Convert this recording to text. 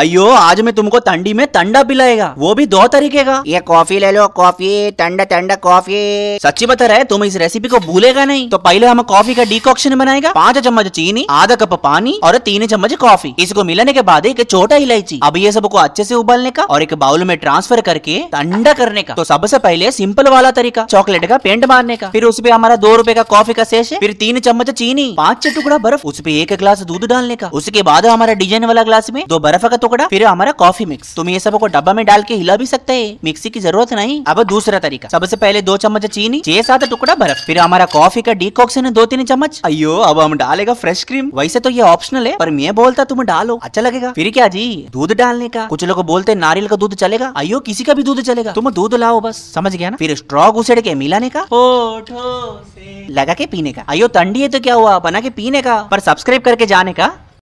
अयो आज मैं तुमको ठंडी में ठंडा पिलाएगा वो भी दो तरीके का ये कॉफी ले लो कॉफी ठंडा ठंडा कॉफी सच्ची बता रहे तुम इस रेसिपी को भूलेगा नहीं तो पहले हम कॉफी का डिकॉक्शन बनाएगा पांच चम्मच चीनी आधा कप पानी और तीन चम्मच कॉफी इसको मिलाने के बाद एक छोटा इलायची अब ये सबको अच्छे से उबालने का और एक बाउल में ट्रांसफर करके ठंडा करने का तो सबसे पहले सिंपल वाला तरीका चॉकलेट का पेंट मारने का फिर उसपे हमारा दो रूपए का कॉफी का शेष फिर तीन चम्मच चीनी पांच टुकड़ा बर्फ उसपे एक ग्लास दूध डालने का उसके बाद हमारा डिजाइन वाला ग्लास में दो बर्फ का टुकड़ा फिर हमारा कॉफी मिक्स तुम ये सब को डब्बा में डाल के हिला भी सकते है मिक्सी की जरूरत नहीं अब दूसरा तरीका सबसे पहले दो चम्मच चीनी छह सात टुकड़ा बर्फ फिर हमारा कॉफी का डिकॉक्शन है दो तीन चम्मच अयो अब हम डालेगा फ्रेश क्रीम वैसे तो ये ऑप्शनल है पर मैं बोलता तुम डालो अच्छा लगेगा फिर क्या जी दूध डालने का कुछ लोग बोलते नारियल का दूध चलेगा अयो किसी का भी दूध चलेगा तुम दूध लाओ बस समझ गया ना फिर स्ट्रॉ घुसेड़ के मिलाने का लगा के पीने का अयो ठंडी है तो क्या हुआ बना के पीने का पर सब्सक्राइब करके जाने का